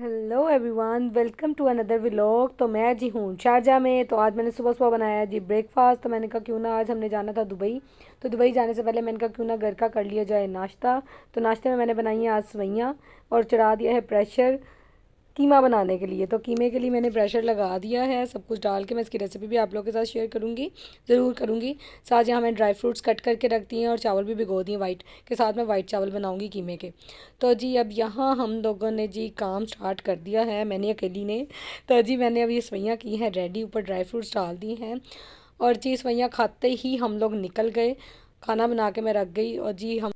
hello everyone welcome to another vlog तो मैं जी हूँ शारजा में तो आज मैंने सुबह सुबह बनाया जी ब्रेकफास्ट तो मैंने कहा क्यों ना आज हमने जाना था दुबई तो दुबई जाने से पहले मैंने कहा क्यों ना घर का कर लिया जाए नाश्ता तो नाश्ते में मैंने बनाई है आज सवैयाँ और चढ़ा दिया है प्रेशर कीमा बनाने के लिए तो कीमे के लिए मैंने प्रेशर लगा दिया है सब कुछ डाल के मैं इसकी रेसिपी भी आप लोगों के साथ शेयर करूँगी ज़रूर करूँगी साथ यहाँ मैं ड्राई फ्रूट्स कट करके रख हैं और चावल भी भिगो दिए वाइट के साथ मैं वाइट चावल बनाऊँगी कीमे के तो जी अब यहाँ हम लोगों ने जी काम स्टार्ट कर दिया है मैंने अकेली ने तो जी मैंने अब ये सवैयाँ की हैं रेडी ऊपर ड्राई फ्रूट्स डाल दी हैं और जी सवैयाँ खाते ही हम लोग निकल गए खाना बना के मैं रख गई और जी हम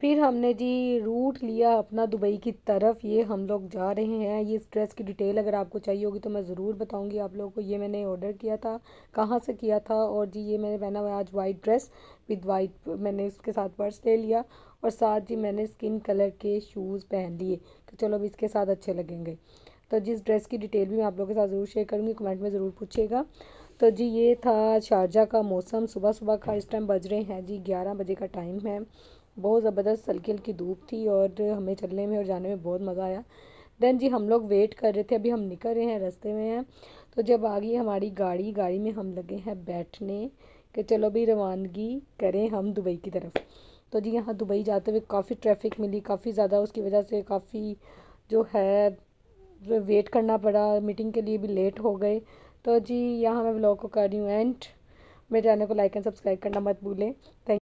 फिर हमने जी रूट लिया अपना दुबई की तरफ ये हम लोग जा रहे हैं ये इस ड्रेस की डिटेल अगर आपको चाहिए होगी तो मैं ज़रूर बताऊंगी आप लोगों को ये मैंने ऑर्डर किया था कहाँ से किया था और जी ये मैंने पहना हुआ आज वाइट ड्रेस विद वाइट मैंने इसके साथ पर्स ले लिया और साथ जी मैंने स्किन कलर के शूज़ पहन लिए तो चलो अब इसके साथ अच्छे लगेंगे तो जिस ड्रेस की डिटेल भी मैं आप लोगों के साथ ज़रूर शेयर करूँगी कमेंट में ज़रूर पूछिएगा तो जी ये था शारजा का मौसम सुबह सुबह का इस टाइम बज रहे हैं जी ग्यारह बजे का टाइम है बहुत ज़बरदस्त हल्की हल्की धूप थी और हमें चलने में और जाने में बहुत मज़ा आया देन जी हम लोग वेट कर रहे थे अभी हम निकल रहे हैं रास्ते में हैं तो जब आ गई हमारी गाड़ी गाड़ी में हम लगे हैं बैठने के चलो भी रवानगी करें हम दुबई की तरफ तो जी यहाँ दुबई जाते हुए काफ़ी ट्रैफिक मिली काफ़ी ज़्यादा उसकी वजह से काफ़ी जो है वेट करना पड़ा मीटिंग के लिए भी लेट हो गए तो जी यहाँ मैं ब्लॉग को कर रही हूँ एंड मेरे चैनल को लाइक एंड सब्सक्राइब करना मत भूलें थैंक